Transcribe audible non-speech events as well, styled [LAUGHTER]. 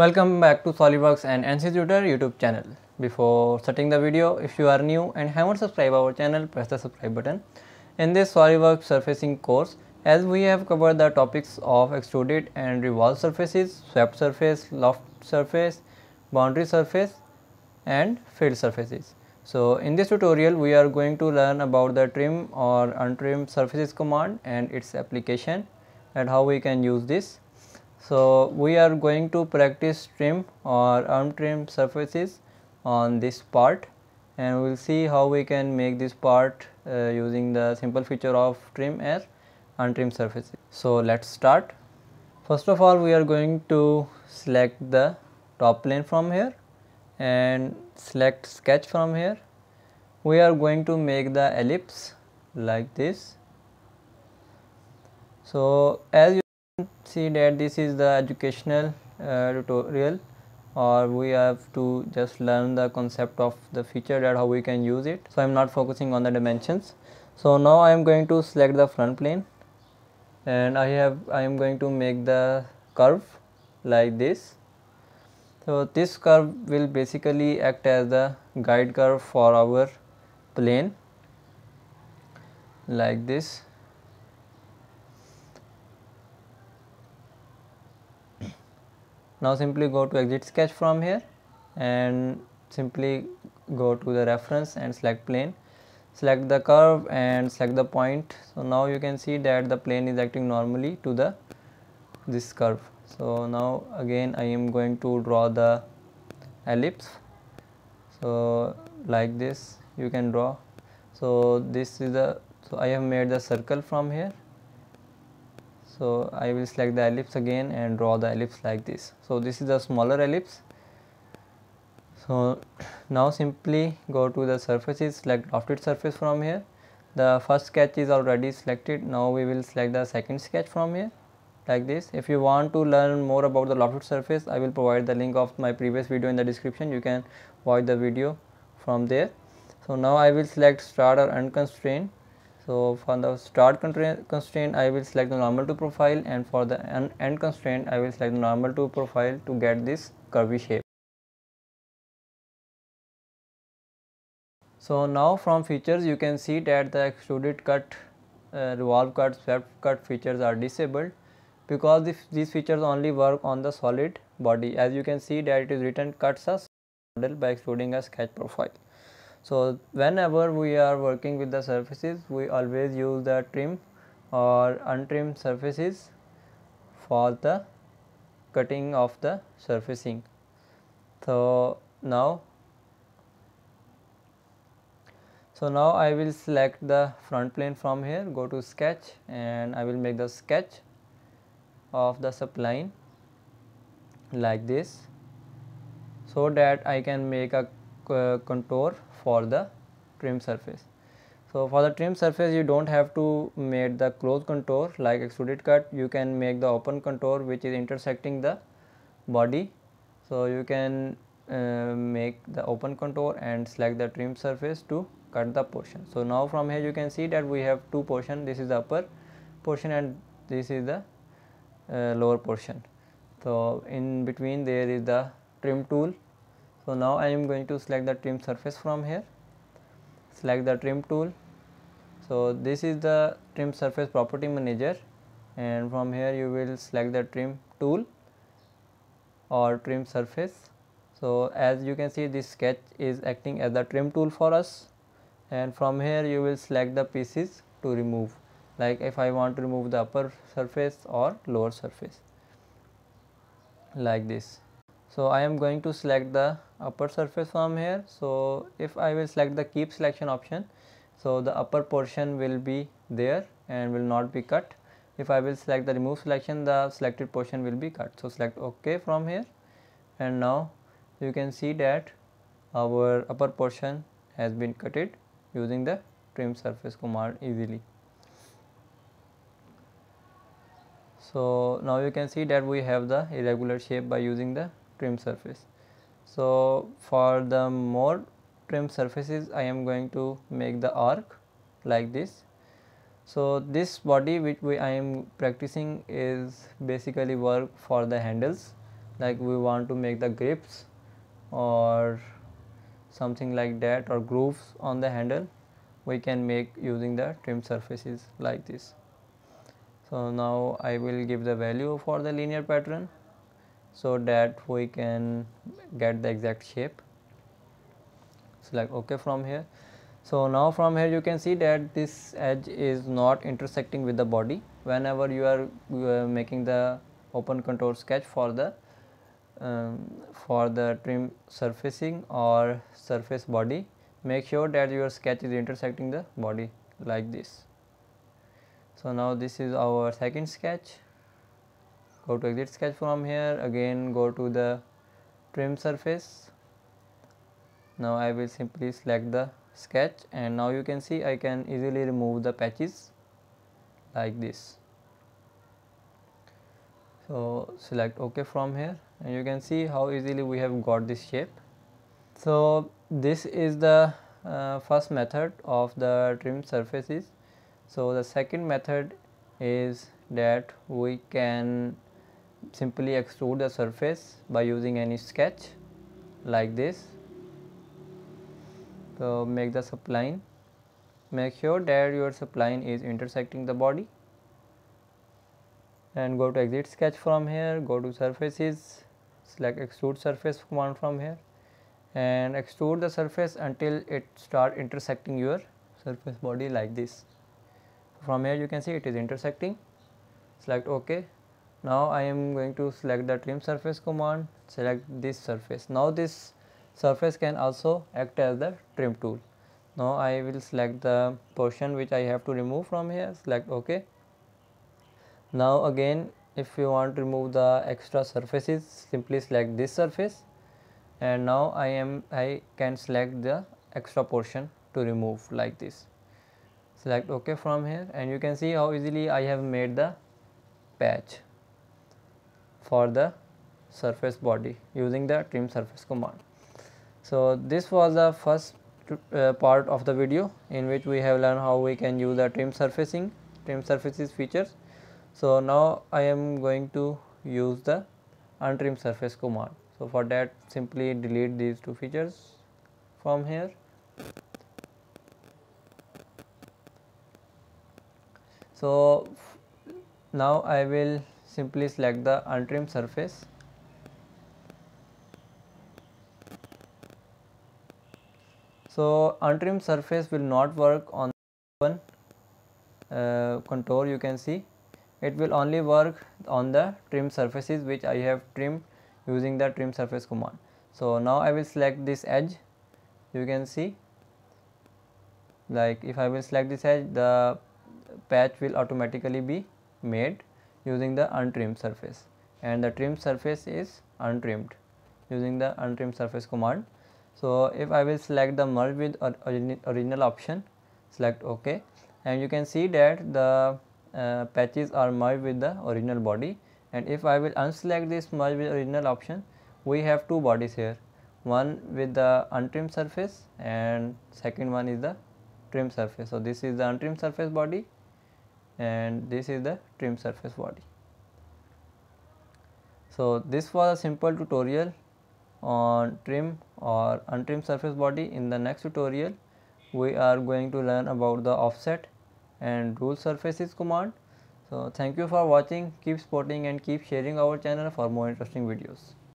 Welcome back to SOLIDWORKS and NC Tutor YouTube channel. Before starting the video, if you are new and haven't subscribed our channel, press the subscribe button. In this SOLIDWORKS surfacing course, as we have covered the topics of extruded and revolved surfaces, swept surface, loft surface, boundary surface and field surfaces. So in this tutorial, we are going to learn about the trim or untrim surfaces command and its application and how we can use this so, we are going to practice trim or untrim surfaces on this part and we will see how we can make this part uh, using the simple feature of trim as untrim surfaces. So, let us start. First of all we are going to select the top plane from here and select sketch from here. We are going to make the ellipse like this. So, as you see that this is the educational uh, tutorial or we have to just learn the concept of the feature that how we can use it. So I am not focusing on the dimensions. So now I am going to select the front plane and I have I am going to make the curve like this. So this curve will basically act as the guide curve for our plane like this now simply go to exit sketch from here and simply go to the reference and select plane select the curve and select the point so now you can see that the plane is acting normally to the this curve so now again I am going to draw the ellipse so like this you can draw so this is the so I have made the circle from here so I will select the ellipse again and draw the ellipse like this so this is a smaller ellipse so [CLEARS THROAT] now simply go to the surfaces select drafted surface from here the first sketch is already selected now we will select the second sketch from here like this if you want to learn more about the lofted surface I will provide the link of my previous video in the description you can watch the video from there so now I will select start or unconstrained so, for the start constraint I will select the normal to profile and for the end constraint I will select the normal to profile to get this curvy shape. So, now from features you can see that the extruded cut, uh, revolve cut, swept cut features are disabled because this, these features only work on the solid body as you can see that it is written cuts a model by extruding a sketch profile. So whenever we are working with the surfaces, we always use the trim or untrim surfaces for the cutting of the surfacing. So now, so now I will select the front plane from here, go to sketch and I will make the sketch of the subline like this so that I can make a contour for the trim surface. So, for the trim surface you do not have to make the closed contour like extruded cut you can make the open contour which is intersecting the body. So, you can uh, make the open contour and select the trim surface to cut the portion. So, now from here you can see that we have two portion this is the upper portion and this is the uh, lower portion. So, in between there is the trim tool so, now I am going to select the trim surface from here, select the trim tool. So, this is the trim surface property manager and from here you will select the trim tool or trim surface. So, as you can see this sketch is acting as the trim tool for us and from here you will select the pieces to remove like if I want to remove the upper surface or lower surface like this so I am going to select the upper surface from here so if I will select the keep selection option so the upper portion will be there and will not be cut if I will select the remove selection the selected portion will be cut so select ok from here and now you can see that our upper portion has been cutted using the trim surface command easily. So now you can see that we have the irregular shape by using the trim surface. So for the more trim surfaces I am going to make the arc like this. So this body which we I am practicing is basically work for the handles like we want to make the grips or something like that or grooves on the handle we can make using the trim surfaces like this. So now I will give the value for the linear pattern so that we can get the exact shape select ok from here so now from here you can see that this edge is not intersecting with the body whenever you are, making the open contour sketch for the um, for the trim surfacing or surface body make sure that your sketch is intersecting the body like this. So now this is our second sketch go to exit sketch from here again go to the trim surface now I will simply select the sketch and now you can see I can easily remove the patches like this so select ok from here and you can see how easily we have got this shape so this is the uh, first method of the trim surfaces so the second method is that we can simply extrude the surface by using any sketch like this. So, make the suppline, make sure that your suppline is intersecting the body and go to exit sketch from here, go to surfaces, select extrude surface command from here and extrude the surface until it start intersecting your surface body like this. From here you can see it is intersecting, select OK now I am going to select the trim surface command select this surface now this surface can also act as the trim tool now I will select the portion which I have to remove from here select ok now again if you want to remove the extra surfaces simply select this surface and now I am I can select the extra portion to remove like this select ok from here and you can see how easily I have made the patch for the surface body using the trim surface command. So, this was the first uh, part of the video in which we have learned how we can use the trim surfacing trim surfaces features. So, now I am going to use the untrim surface command. So, for that simply delete these two features from here. So, now I will simply select the untrimmed surface so untrimmed surface will not work on one uh, contour you can see it will only work on the trim surfaces which I have trimmed using the trim surface command so now I will select this edge you can see like if I will select this edge the patch will automatically be made using the untrimmed surface and the trimmed surface is untrimmed using the untrimmed surface command. So if I will select the merge with original option select ok and you can see that the uh, patches are merged with the original body and if I will unselect this merge with original option we have two bodies here one with the untrimmed surface and second one is the trim surface. So this is the untrimmed surface body and this is the trim surface body. So, this was a simple tutorial on trim or untrimmed surface body. In the next tutorial, we are going to learn about the offset and rule surfaces command. So, thank you for watching, keep supporting and keep sharing our channel for more interesting videos.